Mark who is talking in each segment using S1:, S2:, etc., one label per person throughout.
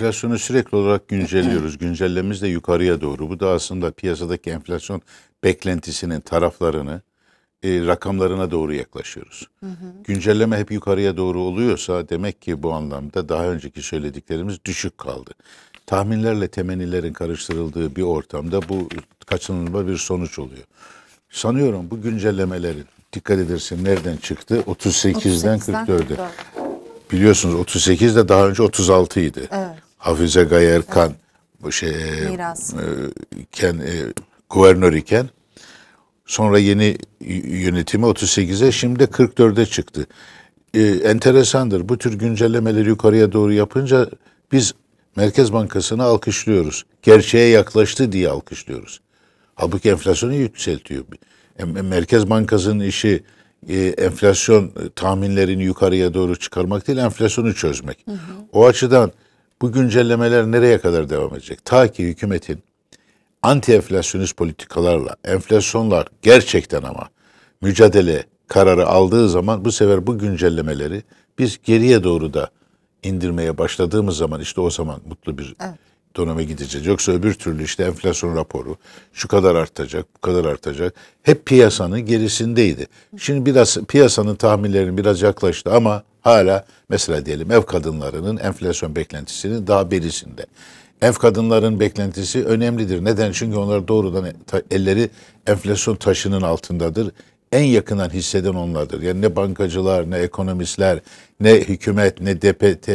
S1: Enflasyonu sürekli olarak güncelliyoruz. Güncellememiz de yukarıya doğru. Bu da aslında piyasadaki enflasyon beklentisinin taraflarını e, rakamlarına doğru yaklaşıyoruz. Hı hı. Güncelleme hep yukarıya doğru oluyorsa demek ki bu anlamda daha önceki söylediklerimiz düşük kaldı. Tahminlerle temennilerin karıştırıldığı bir ortamda bu kaçınılmaz bir sonuç oluyor. Sanıyorum bu güncellemelerin dikkat edersin nereden çıktı? 38'den, 44'e. 44. Biliyorsunuz 38 de daha önce 36 idi. Evet. Hafize Gayerkan evet. şey e, Miras. E, iken e, guvernör iken sonra yeni yönetimi 38'e şimdi 44'e çıktı. E, enteresandır. Bu tür güncellemeleri yukarıya doğru yapınca biz Merkez Bankası'nı alkışlıyoruz. Gerçeğe yaklaştı diye alkışlıyoruz. Halbuki enflasyonu yükseltiyor. Merkez Bankası'nın işi e, enflasyon e, tahminlerini yukarıya doğru çıkarmak değil, enflasyonu çözmek. Hı hı. O açıdan bu güncellemeler nereye kadar devam edecek? Ta ki hükümetin anti enflasyonist politikalarla, enflasyonlar gerçekten ama mücadele kararı aldığı zaman bu sefer bu güncellemeleri biz geriye doğru da indirmeye başladığımız zaman işte o zaman mutlu bir evet. döneme gideceğiz. Yoksa öbür türlü işte enflasyon raporu şu kadar artacak, bu kadar artacak. Hep piyasanın gerisindeydi. Şimdi biraz piyasanın tahminlerinin biraz yaklaştı ama hala mesela diyelim ev kadınlarının enflasyon beklentisinin daha berisinde. Ev kadınların beklentisi önemlidir. Neden? Çünkü onlar doğrudan e, elleri enflasyon taşının altındadır. En yakından hisseden onlardır. Yani ne bankacılar, ne ekonomistler, ne hükümet, ne DPT,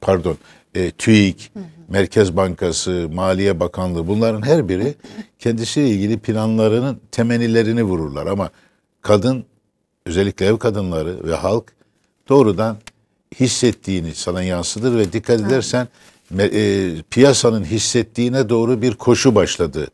S1: pardon e, TÜİK, Merkez Bankası, Maliye Bakanlığı bunların her biri kendisiyle ilgili planlarının temenilerini vururlar. Ama kadın özellikle ev kadınları ve halk doğrudan hissettiğini sana yansıdır ve dikkat edersen e, piyasanın hissettiğine doğru bir koşu başladı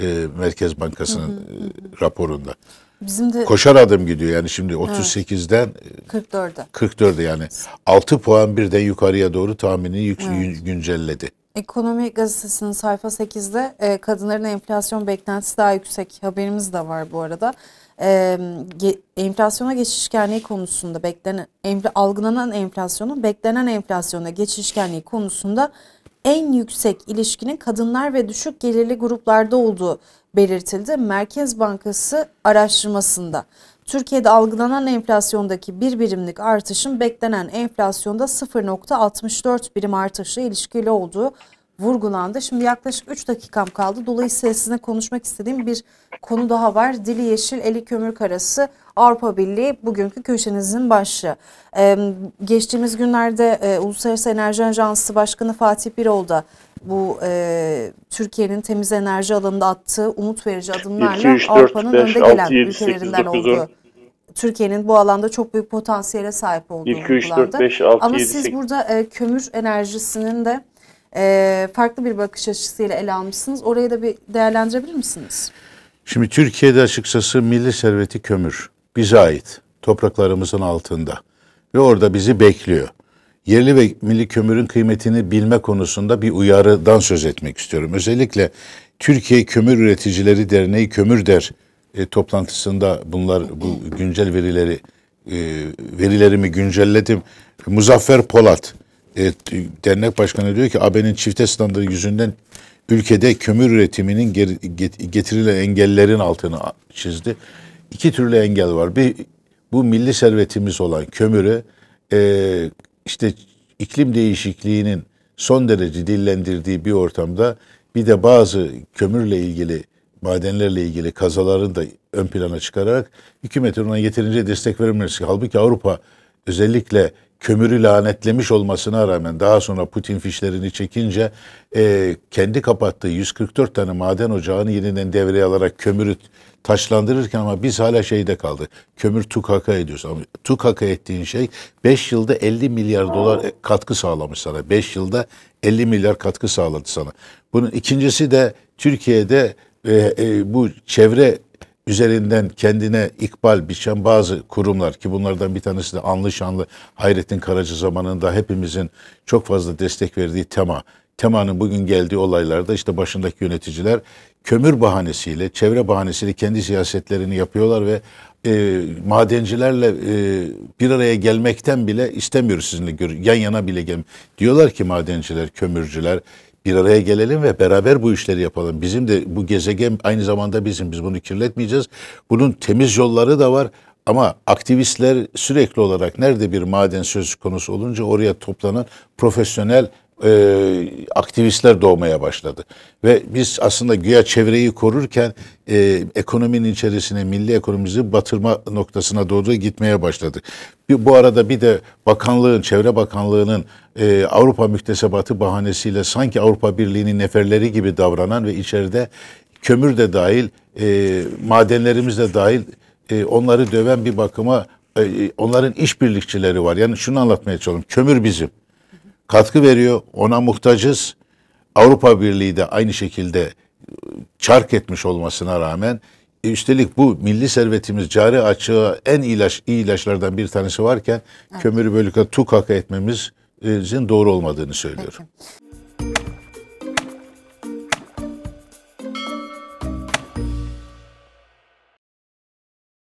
S1: e, Merkez Bankası'nın hı hı hı. E, raporunda. Bizim de koşar adım gidiyor yani şimdi 38'den evet. 44'e. 44'e yani 6 puan birden yukarıya doğru tahminini yük, evet. güncelledi.
S2: Ekonomi gazetesinin sayfa 8'de e, kadınların enflasyon beklentisi daha yüksek haberimiz de var bu arada. E, ge, enflasyona geçişkenliği konusunda beklenen, enfl algılanan enflasyonun beklenen enflasyona geçişkenliği konusunda en yüksek ilişkinin kadınlar ve düşük gelirli gruplarda olduğu belirtildi. Merkez Bankası araştırmasında. Türkiye'de algılanan enflasyondaki bir birimlik artışın beklenen enflasyonda 0.64 birim artışla ilişkili olduğu vurgulandı. Şimdi yaklaşık 3 dakikam kaldı. Dolayısıyla sizinle konuşmak istediğim bir konu daha var. Dili yeşil, eli kömür karası Avrupa Birliği bugünkü köşenizin başı. Ee, geçtiğimiz günlerde e, Uluslararası Enerji Ajansı Başkanı Fatih Birol da bu e, Türkiye'nin temiz enerji alanında attığı umut verici adımlarla Avrupa'nın önde gelen 6, 7, ülkelerinden 9, olduğu. Türkiye'nin bu alanda çok büyük potansiyele sahip olduğu 2, Ama 7, siz burada e, kömür enerjisinin de e, farklı bir bakış açısıyla ele almışsınız. Orayı da bir değerlendirebilir misiniz?
S1: Şimdi Türkiye'de açıkçası milli serveti kömür. Bize ait. Topraklarımızın altında. Ve orada bizi bekliyor yerli ve milli kömürün kıymetini bilme konusunda bir uyarıdan söz etmek istiyorum. Özellikle Türkiye Kömür Üreticileri Derneği Kömür Der e, toplantısında bunlar bu güncel verileri e, verilerimi güncelledim. Muzaffer Polat e, dernek başkanı diyor ki AB'nin çifte standartı yüzünden ülkede kömür üretiminin getirilen engellerin altını çizdi. İki türlü engel var. Bir bu milli servetimiz olan kömürü e, işte iklim değişikliğinin son derece dillendirdiği bir ortamda bir de bazı kömürle ilgili madenlerle ilgili kazaların da ön plana çıkararak hükümetin ona yeterince destek verilmesi. Halbuki Avrupa özellikle kömürü lanetlemiş olmasına rağmen daha sonra Putin fişlerini çekince e, kendi kapattığı 144 tane maden ocağını yeniden devreye alarak kömürü taşlandırırken ama biz hala şeyde kaldı. Kömür tukaka ediyoruz. Ama tukaka ettiğin şey 5 yılda 50 milyar dolar katkı sağlamış sana. 5 yılda 50 milyar katkı sağladı sana. Bunun ikincisi de Türkiye'de e, e, bu çevre üzerinden kendine ikbal biçen bazı kurumlar ki bunlardan bir tanesi de anlı şanlı Hayrettin Karacı zamanında hepimizin çok fazla destek verdiği tema. Tema'nın bugün geldiği olaylarda işte başındaki yöneticiler kömür bahanesiyle, çevre bahanesiyle kendi siyasetlerini yapıyorlar ve e, madencilerle e, bir araya gelmekten bile istemiyoruz sizinle gör yan yana bile gel. Diyorlar ki madenciler, kömürcüler bir araya gelelim ve beraber bu işleri yapalım. Bizim de bu gezegen aynı zamanda bizim. Biz bunu kirletmeyeceğiz. Bunun temiz yolları da var. Ama aktivistler sürekli olarak nerede bir maden söz konusu olunca oraya toplanan profesyonel e, aktivistler doğmaya başladı. Ve biz aslında güya çevreyi korurken e, ekonominin içerisine, milli ekonomimizi batırma noktasına doğru gitmeye başladı. Bir, bu arada bir de bakanlığın, Çevre Bakanlığı'nın e, Avrupa müktesebatı bahanesiyle sanki Avrupa Birliği'nin neferleri gibi davranan ve içeride kömür de dahil, e, madenlerimiz de dahil e, onları döven bir bakıma e, onların işbirlikçileri var. Yani şunu anlatmaya çalışıyorum. Kömür bizim katkı veriyor. Ona muhtacız. Avrupa Birliği de aynı şekilde e, çark etmiş olmasına rağmen e, üstelik bu milli servetimiz cari açığa en ilaç, iyi ilaçlardan bir tanesi varken evet. kömürü böylelikle tukaka etmemizin doğru olmadığını söylüyorum. Peki.